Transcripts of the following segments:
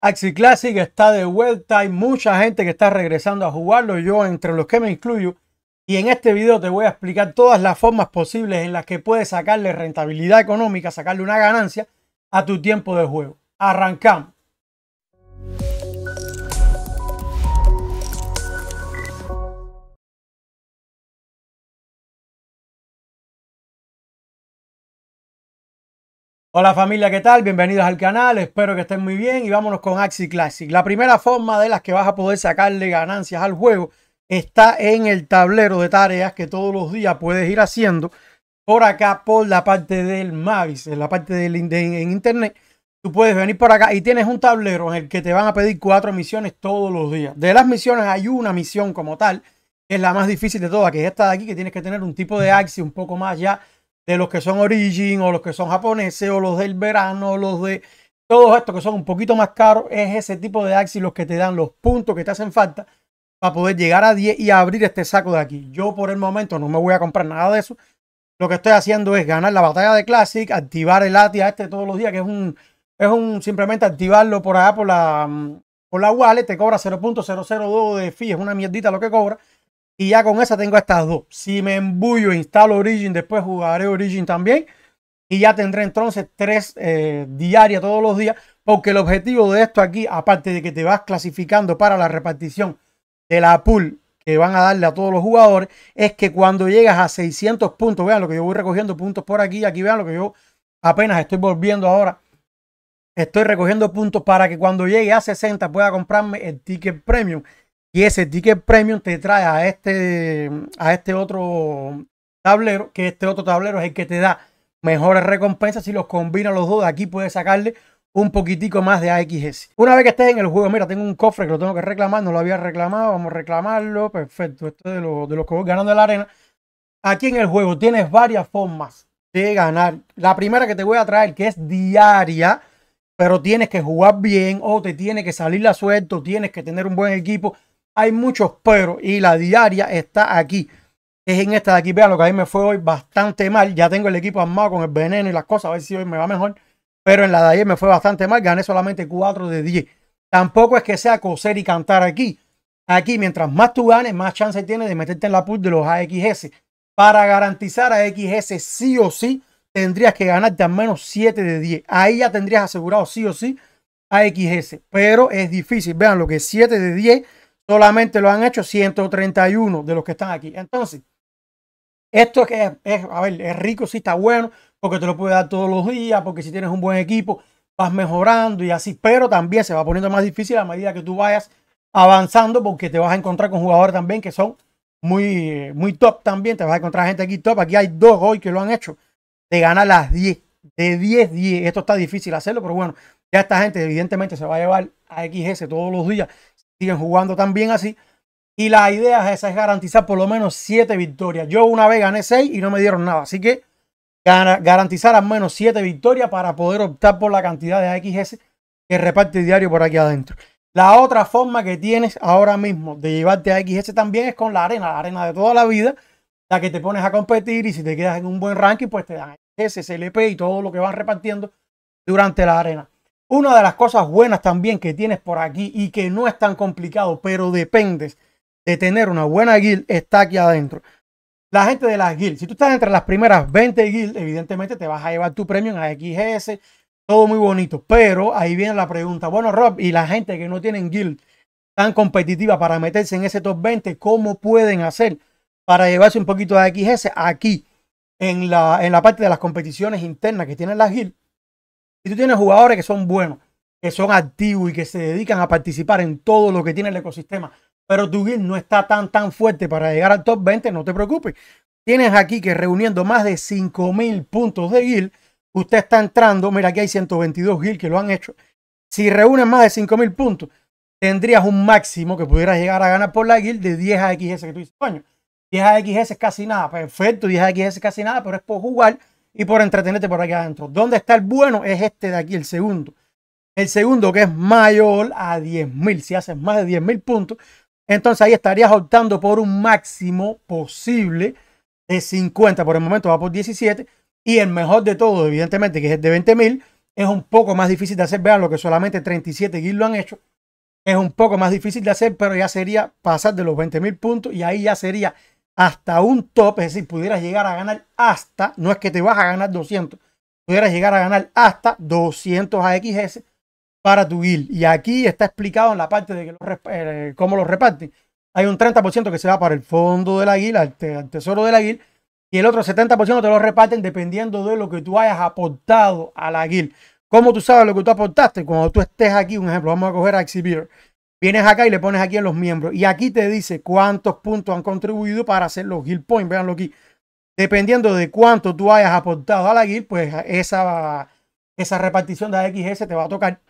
Axi Classic está de vuelta, hay mucha gente que está regresando a jugarlo, yo entre los que me incluyo. Y en este video te voy a explicar todas las formas posibles en las que puedes sacarle rentabilidad económica, sacarle una ganancia a tu tiempo de juego. Arrancamos. Hola familia, ¿qué tal? Bienvenidos al canal, espero que estén muy bien y vámonos con Axi Classic. La primera forma de las que vas a poder sacarle ganancias al juego está en el tablero de tareas que todos los días puedes ir haciendo por acá, por la parte del Mavis, en la parte del en internet. Tú puedes venir por acá y tienes un tablero en el que te van a pedir cuatro misiones todos los días. De las misiones hay una misión como tal, que es la más difícil de todas, que es esta de aquí, que tienes que tener un tipo de Axi un poco más ya de los que son Origin o los que son japoneses o los del verano, los de todos estos que son un poquito más caros, es ese tipo de Axis los que te dan los puntos que te hacen falta para poder llegar a 10 y abrir este saco de aquí. Yo por el momento no me voy a comprar nada de eso. Lo que estoy haciendo es ganar la batalla de Classic, activar el a este todos los días, que es un, es un simplemente activarlo por allá por la, mm, por la wallet, te cobra 0.002 de fee, es una mierdita lo que cobra. Y ya con esa tengo estas dos. Si me embullo, instalo Origin, después jugaré Origin también. Y ya tendré entonces tres eh, diarias todos los días. Porque el objetivo de esto aquí, aparte de que te vas clasificando para la repartición de la pool que van a darle a todos los jugadores, es que cuando llegas a 600 puntos, vean lo que yo voy recogiendo puntos por aquí, aquí vean lo que yo apenas estoy volviendo ahora. Estoy recogiendo puntos para que cuando llegue a 60 pueda comprarme el ticket premium y ese ticket premium te trae a este, a este otro tablero, que este otro tablero es el que te da mejores recompensas. Si los combina los dos, de aquí puedes sacarle un poquitico más de AXS. Una vez que estés en el juego, mira, tengo un cofre que lo tengo que reclamar, no lo había reclamado, vamos a reclamarlo, perfecto, esto de, lo, de los que voy ganando en la arena. Aquí en el juego tienes varias formas de ganar. La primera que te voy a traer, que es diaria, pero tienes que jugar bien o te tiene que salir la suerte o tienes que tener un buen equipo. Hay muchos pero y la diaria está aquí. Es en esta de aquí. Vean lo que a mí me fue hoy bastante mal. Ya tengo el equipo armado con el veneno y las cosas. A ver si hoy me va mejor. Pero en la de ayer me fue bastante mal. Gané solamente 4 de 10. Tampoco es que sea coser y cantar aquí. Aquí, mientras más tú ganes, más chance tienes de meterte en la pool de los AXS. Para garantizar a XS sí o sí, tendrías que ganarte al menos 7 de 10. Ahí ya tendrías asegurado sí o sí a XS. Pero es difícil. Vean lo que 7 de 10 Solamente lo han hecho 131 de los que están aquí. Entonces, esto que es, a ver, es rico, si está bueno, porque te lo puede dar todos los días, porque si tienes un buen equipo, vas mejorando y así, pero también se va poniendo más difícil a medida que tú vayas avanzando, porque te vas a encontrar con jugadores también que son muy, muy top también. Te vas a encontrar gente aquí top. Aquí hay dos hoy que lo han hecho de ganar las 10, de 10, 10. Esto está difícil hacerlo, pero bueno, ya esta gente evidentemente se va a llevar a XS todos los días siguen jugando tan bien así. Y la idea es esa, es garantizar por lo menos 7 victorias. Yo una vez gané 6 y no me dieron nada. Así que garantizar al menos 7 victorias para poder optar por la cantidad de AXS que reparte diario por aquí adentro. La otra forma que tienes ahora mismo de llevarte a XS también es con la arena, la arena de toda la vida, la que te pones a competir y si te quedas en un buen ranking, pues te dan AXS, CLP y todo lo que van repartiendo durante la arena. Una de las cosas buenas también que tienes por aquí y que no es tan complicado, pero dependes de tener una buena guild, está aquí adentro. La gente de las guild, si tú estás entre las primeras 20 guild, evidentemente te vas a llevar tu premio a XGS, todo muy bonito. Pero ahí viene la pregunta, bueno Rob, y la gente que no tienen guild tan competitiva para meterse en ese top 20, ¿cómo pueden hacer para llevarse un poquito de AXS aquí en la, en la parte de las competiciones internas que tienen las guild? Si tú tienes jugadores que son buenos, que son activos y que se dedican a participar en todo lo que tiene el ecosistema, pero tu guild no está tan, tan fuerte para llegar al top 20, no te preocupes. Tienes aquí que reuniendo más de 5.000 puntos de guild, usted está entrando, mira, aquí hay 122 guild que lo han hecho. Si reúnes más de 5.000 puntos, tendrías un máximo que pudieras llegar a ganar por la guild de 10 AXS que tú dices, 10 AXS es casi nada, perfecto, 10 AXS es casi nada, pero es por jugar y por entretenerte por aquí adentro. ¿Dónde está el bueno? Es este de aquí, el segundo. El segundo que es mayor a 10.000. Si haces más de 10.000 puntos, entonces ahí estarías optando por un máximo posible de 50. Por el momento va por 17. Y el mejor de todo, evidentemente, que es el de 20.000, es un poco más difícil de hacer. Vean lo que solamente 37 Gil lo han hecho. Es un poco más difícil de hacer, pero ya sería pasar de los 20.000 puntos y ahí ya sería hasta un top, es decir, pudieras llegar a ganar hasta, no es que te vas a ganar 200, pudieras llegar a ganar hasta 200 AXS para tu guild. Y aquí está explicado en la parte de eh, cómo lo reparten. Hay un 30% que se va para el fondo de la guild, al, tesoro de la guild, y el otro 70% te lo reparten dependiendo de lo que tú hayas aportado a la guild. ¿Cómo tú sabes lo que tú aportaste? Cuando tú estés aquí, un ejemplo, vamos a coger a Xibir. Vienes acá y le pones aquí en los miembros. Y aquí te dice cuántos puntos han contribuido para hacer los guild points. Veanlo aquí. Dependiendo de cuánto tú hayas aportado a la guild, pues esa, esa repartición de AXS te va a tocar.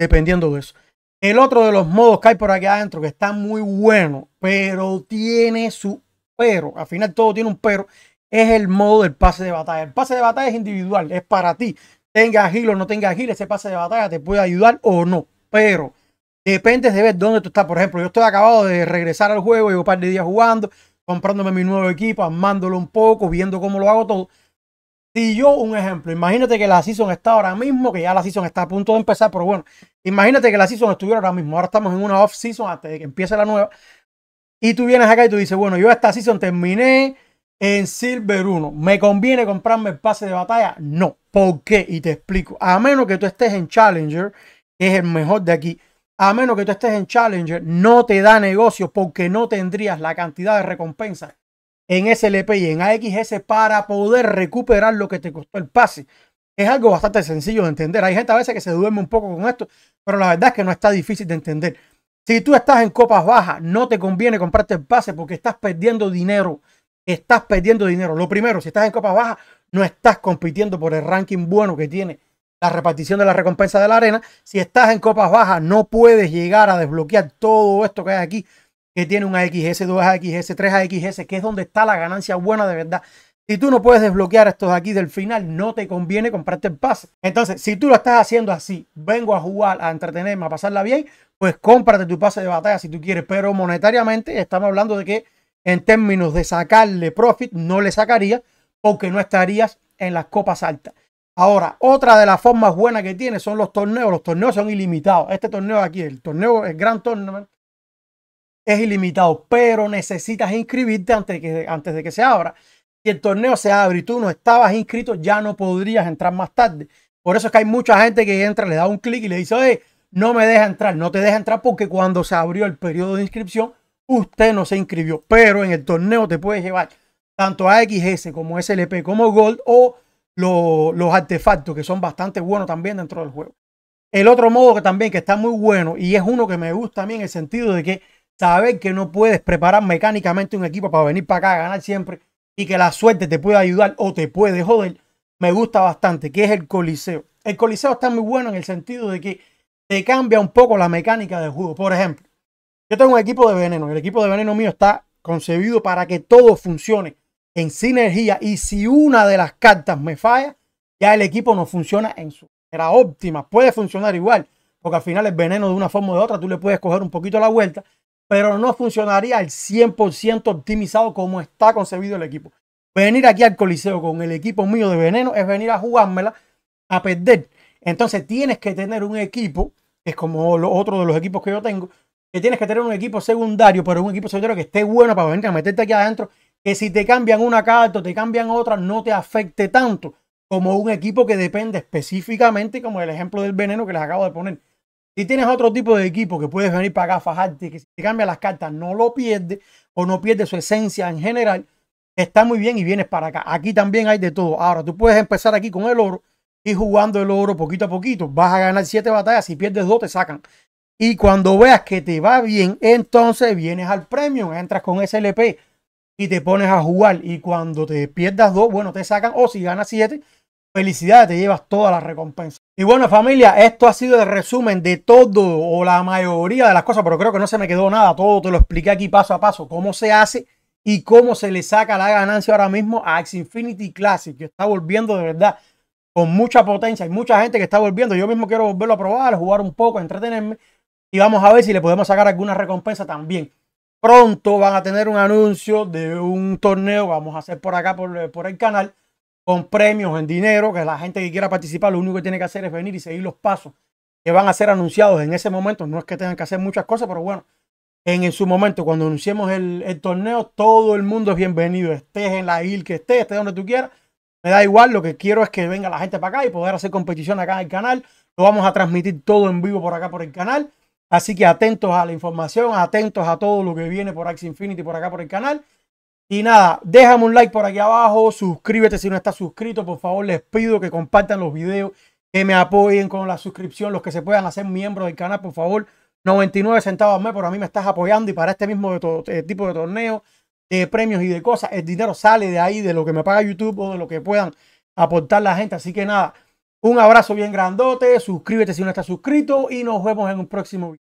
Dependiendo de eso. El otro de los modos que hay por aquí adentro, que está muy bueno, pero tiene su pero. Al final todo tiene un pero. Es el modo del pase de batalla. El pase de batalla es individual, es para ti. Tenga gil o no tenga gil, ese pase de batalla te puede ayudar o no. Pero Depende de ver dónde tú estás. Por ejemplo, yo estoy acabado de regresar al juego, llevo un par de días jugando, comprándome mi nuevo equipo, armándolo un poco, viendo cómo lo hago todo. Si yo, un ejemplo, imagínate que la season está ahora mismo, que ya la season está a punto de empezar, pero bueno, imagínate que la season estuviera ahora mismo. Ahora estamos en una off season antes de que empiece la nueva. Y tú vienes acá y tú dices, bueno, yo esta season terminé en Silver 1. ¿Me conviene comprarme el pase de batalla? No. ¿Por qué? Y te explico. A menos que tú estés en Challenger, que es el mejor de aquí a menos que tú estés en Challenger, no te da negocio porque no tendrías la cantidad de recompensa en SLP y en AXS para poder recuperar lo que te costó el pase. Es algo bastante sencillo de entender. Hay gente a veces que se duerme un poco con esto, pero la verdad es que no está difícil de entender. Si tú estás en copas bajas, no te conviene comprarte el pase porque estás perdiendo dinero. Estás perdiendo dinero. Lo primero, si estás en copas bajas, no estás compitiendo por el ranking bueno que tiene la repartición de la recompensa de la arena. Si estás en copas bajas, no puedes llegar a desbloquear todo esto que hay aquí, que tiene un AXS, 2 AXS, 3 AXS, que es donde está la ganancia buena de verdad. Si tú no puedes desbloquear esto de aquí del final, no te conviene comprarte el pase. Entonces, si tú lo estás haciendo así, vengo a jugar, a entretenerme, a pasarla bien, pues cómprate tu pase de batalla si tú quieres. Pero monetariamente estamos hablando de que en términos de sacarle profit, no le sacaría porque no estarías en las copas altas. Ahora, otra de las formas buenas que tiene son los torneos. Los torneos son ilimitados. Este torneo de aquí, el torneo, el gran torneo. es ilimitado, pero necesitas inscribirte antes de que, antes de que se abra. Si el torneo se abre y tú no estabas inscrito, ya no podrías entrar más tarde. Por eso es que hay mucha gente que entra, le da un clic y le dice, oye, no me deja entrar. No te deja entrar porque cuando se abrió el periodo de inscripción, usted no se inscribió. Pero en el torneo te puedes llevar tanto a XS como SLP como Gold o los artefactos, que son bastante buenos también dentro del juego. El otro modo que también que está muy bueno y es uno que me gusta también en el sentido de que saber que no puedes preparar mecánicamente un equipo para venir para acá a ganar siempre y que la suerte te puede ayudar o te puede joder, me gusta bastante, que es el coliseo. El coliseo está muy bueno en el sentido de que te cambia un poco la mecánica del juego. Por ejemplo, yo tengo un equipo de veneno, el equipo de veneno mío está concebido para que todo funcione en sinergia y si una de las cartas me falla, ya el equipo no funciona en su era óptima. Puede funcionar igual, porque al final el veneno de una forma o de otra, tú le puedes coger un poquito la vuelta, pero no funcionaría al 100% optimizado como está concebido el equipo. Venir aquí al coliseo con el equipo mío de veneno es venir a jugármela a perder. Entonces tienes que tener un equipo, es como lo, otro de los equipos que yo tengo, que tienes que tener un equipo secundario, pero un equipo secundario que esté bueno para venir a meterte aquí adentro que si te cambian una carta o te cambian otra, no te afecte tanto como un equipo que depende específicamente, como el ejemplo del veneno que les acabo de poner. Si tienes otro tipo de equipo que puedes venir para acá a fajarte, que si te cambian las cartas no lo pierdes o no pierde su esencia en general, está muy bien y vienes para acá. Aquí también hay de todo. Ahora, tú puedes empezar aquí con el oro y jugando el oro poquito a poquito. Vas a ganar siete batallas. Si pierdes dos, te sacan. Y cuando veas que te va bien, entonces vienes al premium, entras con SLP y te pones a jugar. Y cuando te pierdas dos, bueno, te sacan, o si ganas siete, felicidades, te llevas toda la recompensa. Y bueno, familia, esto ha sido el resumen de todo o la mayoría de las cosas, pero creo que no se me quedó nada. Todo te lo expliqué aquí paso a paso, cómo se hace y cómo se le saca la ganancia ahora mismo a X Infinity Classic, que está volviendo de verdad con mucha potencia. Hay mucha gente que está volviendo. Yo mismo quiero volverlo a probar, jugar un poco, entretenerme. Y vamos a ver si le podemos sacar alguna recompensa también pronto van a tener un anuncio de un torneo, vamos a hacer por acá, eh, por, el canal, con premios en dinero, que la gente que quiera participar, lo único que tiene que hacer es venir y seguir los pasos que van a ser anunciados en ese momento. No es que tengan que hacer muchas cosas, pero bueno, en, su momento, cuando anunciemos el, el, torneo, todo el mundo es bienvenido, estés en la IL que estés, estés donde tú quieras. Me da igual, lo que quiero es que venga la gente para acá y poder hacer competición acá en el canal. Lo vamos a transmitir todo en vivo por acá por el canal. Así que atentos a la información, atentos a todo lo que viene por Axie Infinity, por acá por el canal. Y nada, déjame un like por aquí abajo, suscríbete si no estás suscrito, por favor les pido que compartan los videos, que me apoyen con la suscripción, los que se puedan hacer miembros del canal, por favor, 99 centavos al mes, por a mí me estás apoyando y para este mismo eh, tipo de torneo, de premios y de cosas, el dinero sale de ahí, de lo que me paga YouTube o de lo que puedan aportar la gente, así que nada, un abrazo bien grandote, suscríbete si no estás suscrito y nos vemos en un próximo video.